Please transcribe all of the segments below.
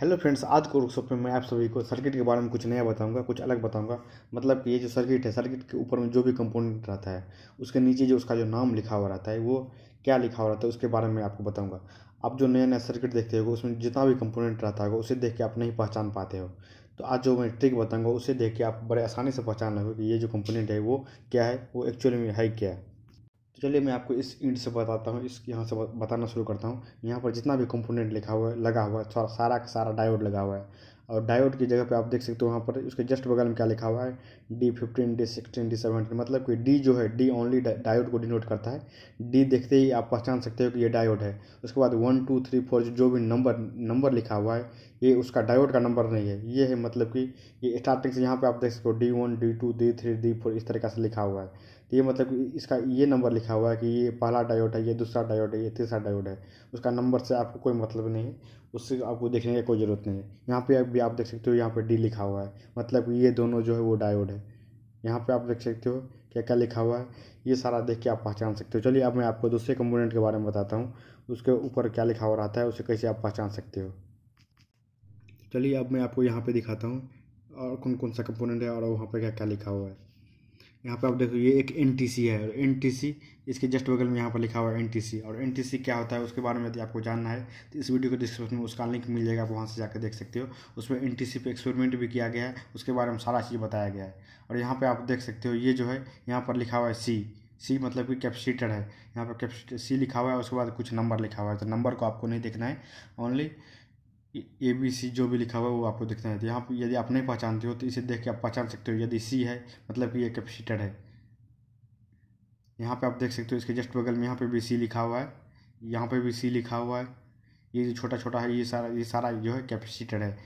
hello friends आज को workshop में मैं आप सभी को सर्किट के बारे में कुछ नया बताऊंगा कुछ अलग बताऊंगा मतलब कि ये जो सर्किट है सर्किट के ऊपर में जो भी कंपोनेंट रहता है उसके नीचे जो उसका जो नाम लिखा हुआ रहता है वो क्या लिखा हुआ रहता है उसके बारे में आपको बताऊंगा आप जो नया नया सर्किट देखते हो उसमें जितना भी कंपोनेंट रहता है उसे देख के आप नहीं पहचान पाते हो तो आज जो मैं ट्रिक बताऊँगा उसे देख के आप बड़े आसानी से पहचान लगे कि ये जो कंपोनेंट है वो क्या है वो एक्चुअली में है क्या है तो चलिए मैं आपको इस इंड से बताता हूँ इस यहाँ से बताना शुरू करता हूँ यहाँ पर जितना भी कंपोनेंट लिखा हुआ है लगा हुआ है सारा का सारा डायोड लगा हुआ है और डायोड की जगह पे आप देख सकते हो वहाँ पर उसके जस्ट बगल में क्या लिखा हुआ है D fifteen D sixteen D seventeen मतलब कि डी जो है डी ओनली डायोड को डिनोट करता है डी देखते ही आप पहचान सकते हो कि ये डायोड है उसके बाद वन टू थ्री फोर जो भी नंबर नंबर लिखा हुआ है ये उसका डायोड का नंबर नहीं है ये है मतलब कि ये स्टार्टिंग से यहाँ पर आप देख सकते हो D one D two D three D four इस तरीका से लिखा हुआ है तो ये मतलब इसका ये नंबर लिखा हुआ है कि ये पहला डायोड है ये दूसरा डायोड है ये तीसरा डायोड है उसका नंबर से आपको कोई मतलब नहीं उससे आपको देखने की कोई ज़रूरत नहीं है यहाँ पर भी आप देख सकते हो यहाँ पर डी लिखा हुआ है मतलब ये दोनों जो है वो डायोड है यहाँ पर आप देख सकते हो क्या क्या लिखा हुआ है ये सारा देख के आप पहचान सकते हो चलिए अब मैं आपको दूसरे कंपोनेंट के बारे में बताता हूँ उसके ऊपर क्या लिखा हुआ रहता है उसे कैसे आप पहचान सकते हो चलिए अब मैं आपको यहाँ पे दिखाता हूँ और कौन कौन सा कंपोनेंट है और वहाँ पे क्या क्या लिखा हुआ है यहाँ पे आप देखो ये एक एन है और एन इसके जस्ट बगल में यहाँ पर लिखा हुआ है एन और एन क्या होता है उसके बारे में यदि आपको जानना है तो इस वीडियो के डिस्क्रिप्शन में उसका लिंक मिल जाएगा आप वहाँ से जाकर देख सकते हो उसमें एन टी पे एक्सपेरिमेंट भी किया गया है उसके बारे में सारा चीज़ बताया गया है और यहाँ पर आप देख सकते हो ये जो है यहाँ पर लिखा हुआ है सी सी मतलब कि कैपेसिटर है यहाँ पर कैपेसिटर सी लिखा हुआ है उसके बाद कुछ नंबर लिखा हुआ है तो नंबर को आपको नहीं देखना है ओनली ए बी सी जो भी लिखा हुआ है वो आपको दिखना है तो यहाँ पर यदि आप नहीं पहचानते हो तो इसे देख के आप पहचान सकते हो यदि सी है मतलब कि ये कैपेसिटर है यहाँ पे आप देख सकते हो इसके जस्ट बगल में यहाँ पे भी सी लिखा हुआ है यहाँ पे भी सी लिखा हुआ है ये जो छोटा छोटा है ये सारा ये सारा जो है कैपेसिटर है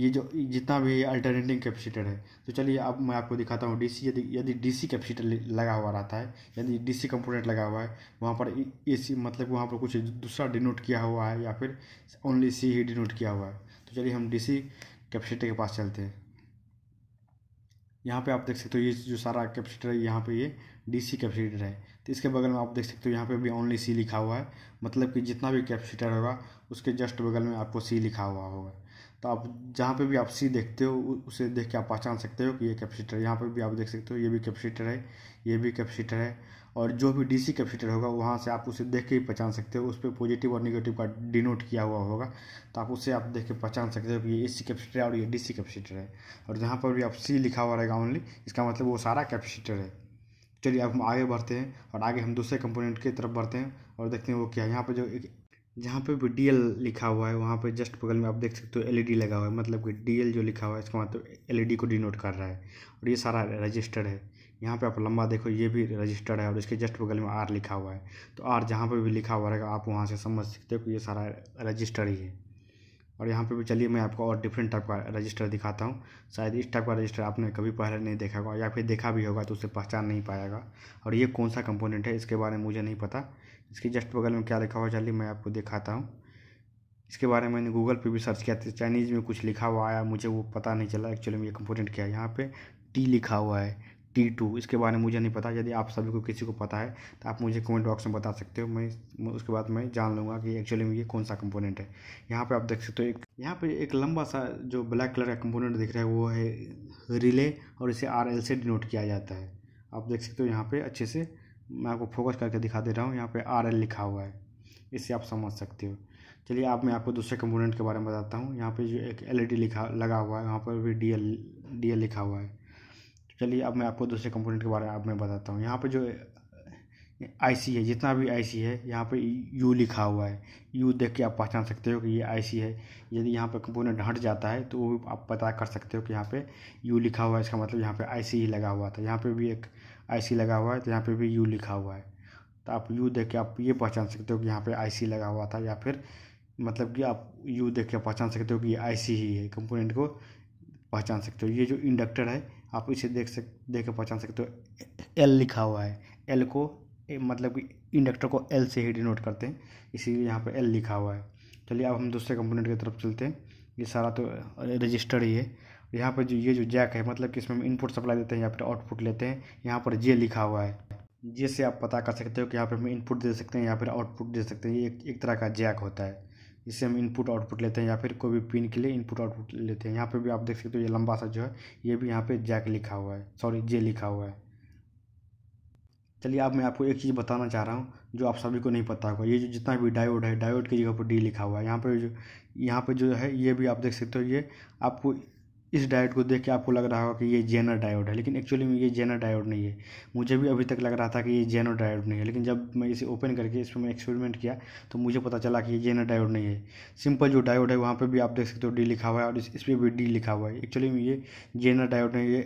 ये जो जितना भी अल्टरनेटिंग कैपेसिटर है तो चलिए अब मैं आपको दिखाता हूँ डीसी यदि यदि डीसी कैपेसिटर लगा हुआ रहता है यदि डीसी कंपोनेंट लगा हुआ है वहाँ पर एसी मतलब वहाँ पर कुछ दूसरा डिनोट किया हुआ है या फिर ओनली सी ही डिनोट किया हुआ है तो चलिए हम डीसी कैपेसिटर के पास चलते हैं यहाँ पे आप देख सकते हो ये जो सारा कैपेसिटर है यहाँ पे ये डीसी कैपेसिटर है तो इसके बगल में आप देख सकते हो यहाँ पे भी ओनली सी लिखा हुआ है मतलब कि जितना भी कैपेसिटर होगा उसके जस्ट बगल में आपको सी लिखा हुआ होगा तो आप जहाँ पे भी आप सी देखते हो उसे देख के आप पहचान सकते हो कि ये कैपेसिटर यहाँ पे भी आप देख सकते हो ये भी कैपेसिटर है ये भी कैपेसिटर है और जो भी डीसी कैपेसिटर होगा वहाँ से आप उसे देख के ही पहचान सकते हो उस पर पॉजिटिव और निगेटिव का डिनोट किया हुआ होगा तो आप उसे आप देख के पहचान सकते हो कि ये ए सी कैपेसिटर है और ये डी सी कैपेसिटर है और जहाँ पर भी आप सी लिखा हुआ रहेगा ओनली इसका मतलब वो सारा कैपेसिटर है चलिए अब हम आगे बढ़ते हैं और आगे हम दूसरे कंपोनेंट की तरफ बढ़ते हैं और देखते हैं वो क्या है यहाँ पर जो एक जहाँ पे भी डी लिखा हुआ है वहाँ पे जस्ट बगल में आप देख सकते हो डी e लगा हुआ है मतलब कि डी जो लिखा हुआ है इसका मतलब डी e को डिनोट कर रहा है और ये सारा रजिस्टर्ड है यहाँ पे आप लंबा देखो ये भी रजिस्टर्ड है और इसके जस्ट बगल में आर लिखा हुआ है तो आर जहाँ पे भी लिखा हुआ रहेगा आप वहाँ से समझ सकते हो कि ये सारा रजिस्टर ही है और यहाँ पर भी चलिए मैं आपको और डिफरेंट टाइप का रजिस्टर दिखाता हूँ शायद इस टाइप का रजिस्टर आपने कभी पहले नहीं देखा होगा या फिर देखा भी होगा तो उसे पहचान नहीं पाएगा और ये कौन सा कंपोनेंट है इसके बारे में मुझे नहीं पता इसके जस्ट बगल में क्या लिखा हुआ चलिए मैं आपको दिखाता हूँ इसके बारे में मैंने गूगल पे भी सर्च किया था चाइनीज़ में कुछ लिखा हुआ आया मुझे वो पता नहीं चला एक्चुअली में ये कंपोनेंट क्या है यहाँ पे टी लिखा हुआ है टी टू इसके बारे में मुझे नहीं पता यदि आप सभी को किसी को पता है तो आप मुझे कमेंट बॉक्स में बता सकते हो मैं उसके बाद मैं जान लूँगा कि एक्चुअली में ये कौन सा कंपोनेंट है यहाँ पर आप देख सकते हो एक यहाँ पर एक लंबा सा जो ब्लैक कलर का कंपोनेंट दिख रहा है वो है रिले और इसे आर एल से डिनोट किया जाता है आप देख सकते हो यहाँ पर अच्छे से मैं आपको फोकस करके दिखा दे रहा हूँ यहाँ पे आर एल लिखा हुआ है इससे आप समझ सकते हो चलिए अब आप मैं आपको दूसरे कंपोनेंट के बारे में बताता हूँ यहाँ पे जो एक डी e लिखा लगा हुआ है वहाँ पर भी डी एल डी एल लिखा हुआ है तो चलिए अब मैं आपको दूसरे कंपोनेंट के बारे में आप मैं बताता हूँ यहाँ पर जो आईसी है जितना भी आईसी है यहाँ पर यू लिखा हुआ है यू देख के आप पहचान सकते हो कि ये आईसी है यदि यहाँ पर कंपोनेंट हट जाता है तो वो भी आप पता कर सकते हो कि यहाँ पे यू लिखा हुआ है इसका मतलब यहाँ पे आईसी ही लगा हुआ था यहाँ पे भी एक आईसी लगा हुआ है तो यहाँ पे भी यू लिखा हुआ है तो आप यू देख के आप ये पहचान सकते हो कि यहाँ पे आईसी लगा हुआ था या फिर मतलब कि आप यू देख के पहचान सकते हो कि ये आईसी ही है कंपोनेंट को पहचान सकते हो ये जो इंडक्टर है आप इसे देख सक देख के पहचान सकते हो एल लिखा हुआ है एल को मतलब कि इंडक्टर को एल से ही डिनोट करते हैं इसीलिए यहाँ पर एल लिखा हुआ है चलिए अब हम दूसरे कंपोनेंट की तरफ चलते हैं ये सारा तो रजिस्टर ही है यहाँ पर जो ये जो जैक है मतलब कि इसमें हम इनपुट सप्लाई देते हैं या फिर आउटपुट लेते हैं यहाँ पर जे लिखा हुआ है जे से आप पता कर सकते हो कि यहाँ पर हम इनपुट दे सकते हैं या फिर आउटपुट दे सकते हैं ये एक, एक तरह का जैक होता है इससे हम इनपुट आउटपुट लेते हैं या फिर कोई भी पिन के लिए इनपुट आउटपुट लेते हैं यहाँ पर भी आप देख सकते हो ये लंबा सा जो है ये भी यहाँ पर जैक लिखा हुआ है सॉरी जे लिखा हुआ है चलिए अब मैं आपको एक चीज़ बताना चाह रहा हूँ जो आप सभी को नहीं पता होगा ये जो जितना भी डायोड है डायोड की जगह पर डी लिखा हुआ है यहाँ पर जो यहाँ पर जो है ये भी आप देख सकते हो ये आपको इस डायोड को देख के आपको लग रहा होगा कि ये जेनर डायोड है लेकिन एक्चुअली में ये जेनर डायोड नहीं है मुझे भी अभी तक लग रहा था कि ये जेनर डायोड नहीं है लेकिन जब मैं इसे ओपन करके इस पर मैं एक्सपेरिमेंट किया तो मुझे पता चला कि ये जेनर डायोड नहीं है सिंपल जो डायोड है वहाँ पर भी आप देख सकते हो डी लिखा हुआ है और इस पर भी डी लिखा हुआ है एक्चुअली में ये जेनर डायोड नहीं है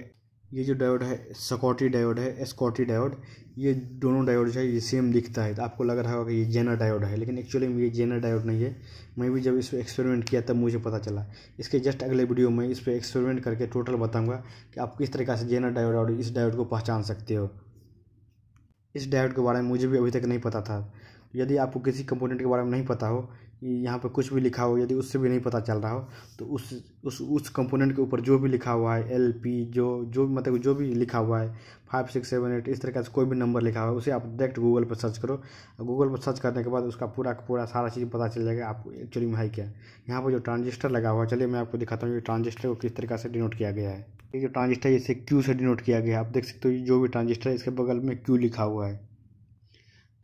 ये जो डायोड है सकॉटी डायोड है एस्कॉटी डायोड ये दोनों डायोड जो है ये सेम दिखता है तो आपको लग रहा होगा कि ये जेना डायोड है लेकिन एक्चुअली में ये जेना डायोड नहीं है मैं भी जब इस पर एक्सपेरिमेंट किया तब मुझे पता चला इसके जस्ट अगले वीडियो में इस पर एक्सपेरिमेंट करके टोटल बताऊँगा कि आप किस तरीके से जेना डायोड और इस डायोड को पहचान सकते हो इस डायोड के बारे में मुझे भी अभी तक नहीं पता था यदि आपको किसी कंपोनेंट के बारे में नहीं पता हो यहाँ पर कुछ भी लिखा हो यदि उससे भी नहीं पता चल रहा हो तो उस उस उस कंपोनेंट के ऊपर जो भी लिखा हुआ है एल पी जो जो मतलब जो भी लिखा हुआ है फाइव सिक्स सेवन एट इस तरह का कोई भी नंबर लिखा हुआ है उसे आप डायरेक्ट गूगल पर सर्च करो गूगल पर सर्च करने के बाद उसका पूरा पूरा सारा चीज़ पता चल जाएगा आपको एक्चुअली में है क्या यहाँ पर जो ट्रांजिस्टर लगा हुआ है चलिए मैं आपको दिखाता हूँ ये ट्रांजिस्टर को किस तरीके से डिनोट किया गया है ये जो ट्रांजिस्टर इसे क्यू से डिनोट किया गया है आप देख सकते हो जो भी ट्रांजिस्टर है इसके बगल में क्यू लिखा हुआ है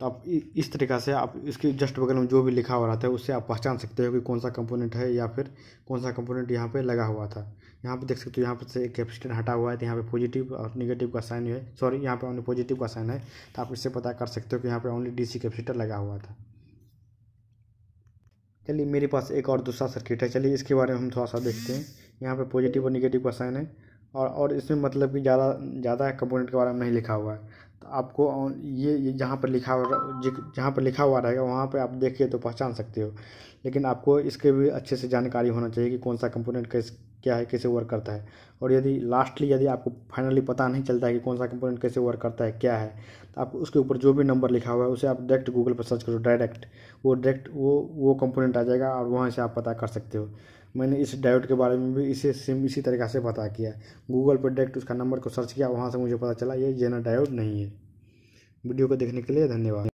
तो आप इस तरीका से आप इसके जस्ट बगल में जो भी लिखा हुआ रहता है उससे आप पहचान सकते हो कि कौन सा कंपोनेंट है या फिर कौन सा कंपोनेंट यहाँ पे लगा हुआ था यहाँ पे देख सकते हो यहाँ पर से एक कैपेसिटर हटा हुआ है तो यहाँ पे पॉजिटिव और निगेटिव का साइन है सॉरी यहाँ पे ओनली पॉजिटिव का साइन है तो आप इससे पता कर सकते हो कि यहाँ पर ओनली डी कैपेसिटर लगा हुआ था चलिए मेरे पास एक और दूसरा सर्किट है चलिए इसके बारे में हम थोड़ा सा देखते हैं यहाँ पर पॉजिटिव और निगेटिव का साइन है और और इसमें मतलब कि ज़्यादा ज़्यादा कंपोनेंट के बारे में नहीं लिखा हुआ है आपको ये ये जहाँ पर लिखा हुआ जहाँ पर लिखा हुआ रहेगा वहाँ पर आप देखिए तो पहचान सकते हो लेकिन आपको इसके भी अच्छे से जानकारी होना चाहिए कि कौन सा कंपोनेंट किस क्या है कैसे वर्क करता है और यदि लास्टली यदि आपको फाइनली पता नहीं चलता है कि कौन सा कंपोनेंट कैसे वर्क करता है क्या है तो आप उसके ऊपर जो भी नंबर लिखा हुआ है उसे आप डायरेक्ट गूगल पर सर्च करो डायरेक्ट वो डायरेक्ट वो वो कंपोनेंट आ जाएगा और वहाँ से आप पता कर सकते हो मैंने इस डायोड के बारे में भी इसे सेम इसी तरीक़ा से पता किया गूगल पर डायरेक्ट उसका नंबर को सर्च किया वहाँ से मुझे पता चला ये जेना डायोड नहीं है वीडियो को देखने के लिए धन्यवाद